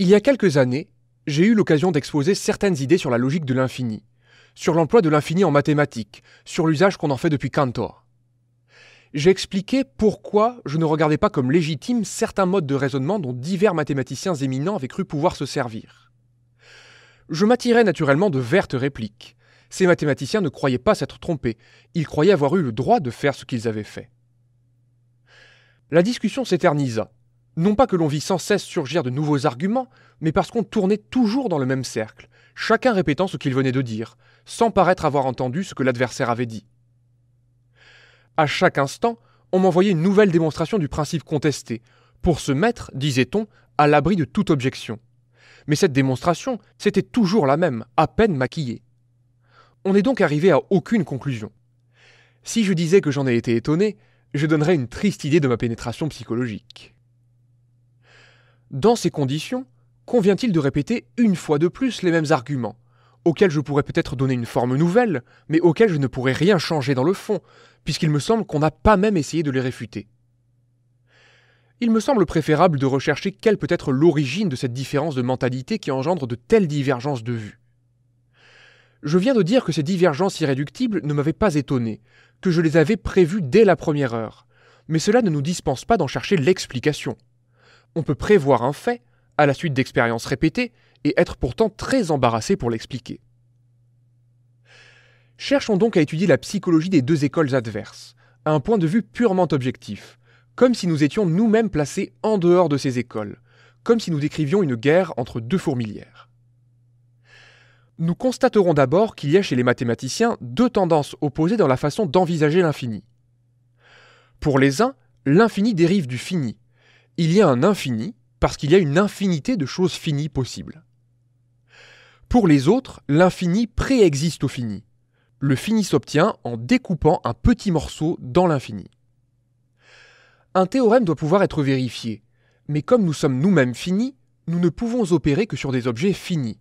Il y a quelques années, j'ai eu l'occasion d'exposer certaines idées sur la logique de l'infini, sur l'emploi de l'infini en mathématiques, sur l'usage qu'on en fait depuis Cantor. J'ai expliqué pourquoi je ne regardais pas comme légitime certains modes de raisonnement dont divers mathématiciens éminents avaient cru pouvoir se servir. Je m'attirais naturellement de vertes répliques. Ces mathématiciens ne croyaient pas s'être trompés, ils croyaient avoir eu le droit de faire ce qu'ils avaient fait. La discussion s'éternisa. Non pas que l'on vit sans cesse surgir de nouveaux arguments, mais parce qu'on tournait toujours dans le même cercle, chacun répétant ce qu'il venait de dire, sans paraître avoir entendu ce que l'adversaire avait dit. À chaque instant, on m'envoyait une nouvelle démonstration du principe contesté, pour se mettre, disait-on, à l'abri de toute objection. Mais cette démonstration, c'était toujours la même, à peine maquillée. On n'est donc arrivé à aucune conclusion. Si je disais que j'en ai été étonné, je donnerais une triste idée de ma pénétration psychologique. Dans ces conditions, convient-il de répéter une fois de plus les mêmes arguments, auxquels je pourrais peut-être donner une forme nouvelle, mais auxquels je ne pourrais rien changer dans le fond, puisqu'il me semble qu'on n'a pas même essayé de les réfuter il me semble préférable de rechercher quelle peut être l'origine de cette différence de mentalité qui engendre de telles divergences de vues. Je viens de dire que ces divergences irréductibles ne m'avaient pas étonné, que je les avais prévues dès la première heure, mais cela ne nous dispense pas d'en chercher l'explication. On peut prévoir un fait, à la suite d'expériences répétées, et être pourtant très embarrassé pour l'expliquer. Cherchons donc à étudier la psychologie des deux écoles adverses, à un point de vue purement objectif, comme si nous étions nous-mêmes placés en dehors de ces écoles, comme si nous décrivions une guerre entre deux fourmilières. Nous constaterons d'abord qu'il y a chez les mathématiciens deux tendances opposées dans la façon d'envisager l'infini. Pour les uns, l'infini dérive du fini, il y a un infini parce qu'il y a une infinité de choses finies possibles. Pour les autres, l'infini préexiste au fini. Le fini s'obtient en découpant un petit morceau dans l'infini. Un théorème doit pouvoir être vérifié, mais comme nous sommes nous-mêmes finis, nous ne pouvons opérer que sur des objets finis.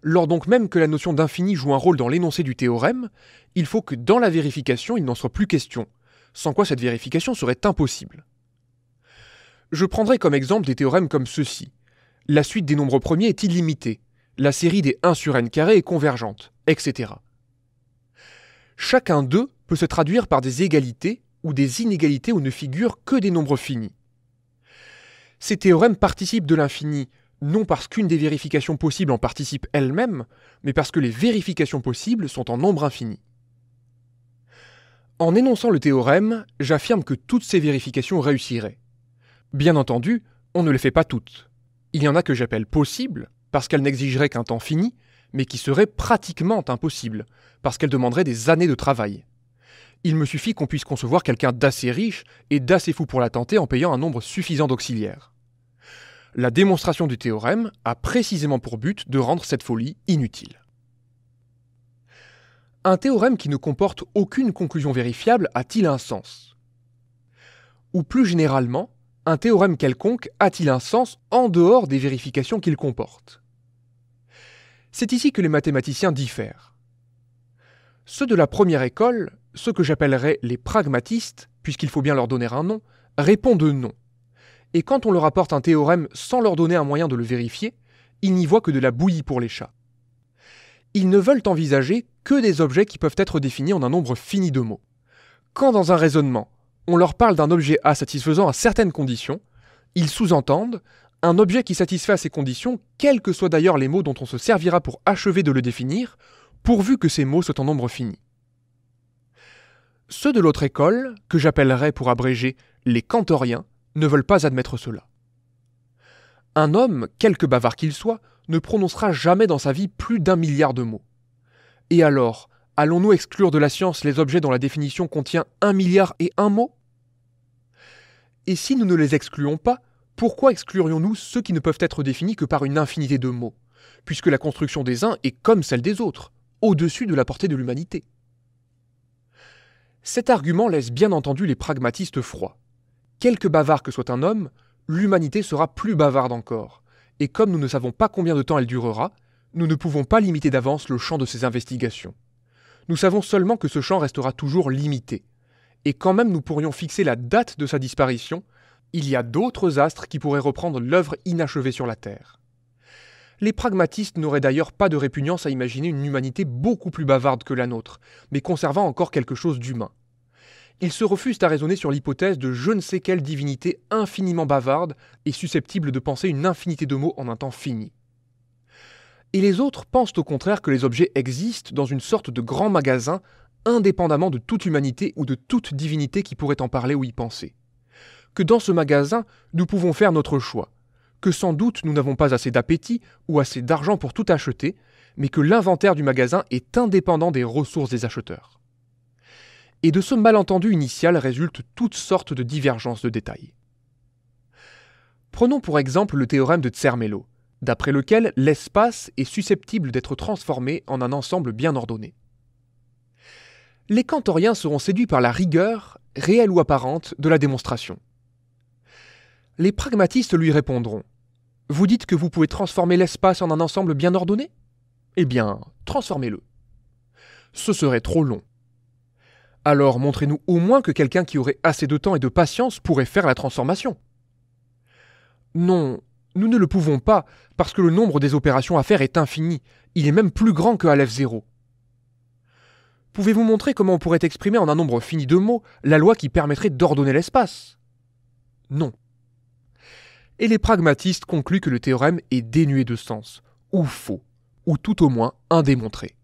Lors donc même que la notion d'infini joue un rôle dans l'énoncé du théorème, il faut que dans la vérification il n'en soit plus question, sans quoi cette vérification serait impossible. Je prendrai comme exemple des théorèmes comme ceux-ci. La suite des nombres premiers est illimitée, la série des 1 sur n carré est convergente, etc. Chacun d'eux peut se traduire par des égalités ou des inégalités où ne figurent que des nombres finis. Ces théorèmes participent de l'infini, non parce qu'une des vérifications possibles en participe elle-même, mais parce que les vérifications possibles sont en nombre infini. En énonçant le théorème, j'affirme que toutes ces vérifications réussiraient. Bien entendu, on ne les fait pas toutes. Il y en a que j'appelle possibles, parce qu'elles n'exigeraient qu'un temps fini, mais qui seraient pratiquement impossibles, parce qu'elles demanderaient des années de travail. Il me suffit qu'on puisse concevoir quelqu'un d'assez riche et d'assez fou pour la tenter en payant un nombre suffisant d'auxiliaires. La démonstration du théorème a précisément pour but de rendre cette folie inutile. Un théorème qui ne comporte aucune conclusion vérifiable a-t-il un sens Ou plus généralement, un théorème quelconque a-t-il un sens en dehors des vérifications qu'il comporte C'est ici que les mathématiciens diffèrent. Ceux de la première école, ceux que j'appellerais les pragmatistes, puisqu'il faut bien leur donner un nom, répondent non. Et quand on leur apporte un théorème sans leur donner un moyen de le vérifier, ils n'y voient que de la bouillie pour les chats. Ils ne veulent envisager que des objets qui peuvent être définis en un nombre fini de mots. Quand dans un raisonnement, on leur parle d'un objet A satisfaisant à certaines conditions, ils sous-entendent un objet qui satisfait à ces conditions, quels que soient d'ailleurs les mots dont on se servira pour achever de le définir, pourvu que ces mots soient en nombre fini. Ceux de l'autre école, que j'appellerai pour abréger les cantoriens, ne veulent pas admettre cela. Un homme, quelque bavard qu'il soit, ne prononcera jamais dans sa vie plus d'un milliard de mots. Et alors, Allons-nous exclure de la science les objets dont la définition contient un milliard et un mot Et si nous ne les excluons pas, pourquoi exclurions-nous ceux qui ne peuvent être définis que par une infinité de mots, puisque la construction des uns est comme celle des autres, au-dessus de la portée de l'humanité Cet argument laisse bien entendu les pragmatistes froids. Quelque bavard que soit un homme, l'humanité sera plus bavarde encore, et comme nous ne savons pas combien de temps elle durera, nous ne pouvons pas limiter d'avance le champ de ses investigations. Nous savons seulement que ce champ restera toujours limité. Et quand même nous pourrions fixer la date de sa disparition, il y a d'autres astres qui pourraient reprendre l'œuvre inachevée sur la Terre. Les pragmatistes n'auraient d'ailleurs pas de répugnance à imaginer une humanité beaucoup plus bavarde que la nôtre, mais conservant encore quelque chose d'humain. Ils se refusent à raisonner sur l'hypothèse de je ne sais quelle divinité infiniment bavarde et susceptible de penser une infinité de mots en un temps fini et les autres pensent au contraire que les objets existent dans une sorte de grand magasin, indépendamment de toute humanité ou de toute divinité qui pourrait en parler ou y penser. Que dans ce magasin, nous pouvons faire notre choix, que sans doute nous n'avons pas assez d'appétit ou assez d'argent pour tout acheter, mais que l'inventaire du magasin est indépendant des ressources des acheteurs. Et de ce malentendu initial résultent toutes sortes de divergences de détails. Prenons pour exemple le théorème de Tsermelo, d'après lequel l'espace est susceptible d'être transformé en un ensemble bien ordonné. Les cantoriens seront séduits par la rigueur, réelle ou apparente, de la démonstration. Les pragmatistes lui répondront Vous dites que vous pouvez transformer l'espace en un ensemble bien ordonné Eh bien, transformez-le. Ce serait trop long. Alors montrez-nous au moins que quelqu'un qui aurait assez de temps et de patience pourrait faire la transformation. Non, nous ne le pouvons pas, parce que le nombre des opérations à faire est infini, il est même plus grand que lf 0. Pouvez-vous montrer comment on pourrait exprimer en un nombre fini de mots la loi qui permettrait d'ordonner l'espace Non. Et les pragmatistes concluent que le théorème est dénué de sens, ou faux, ou tout au moins indémontré.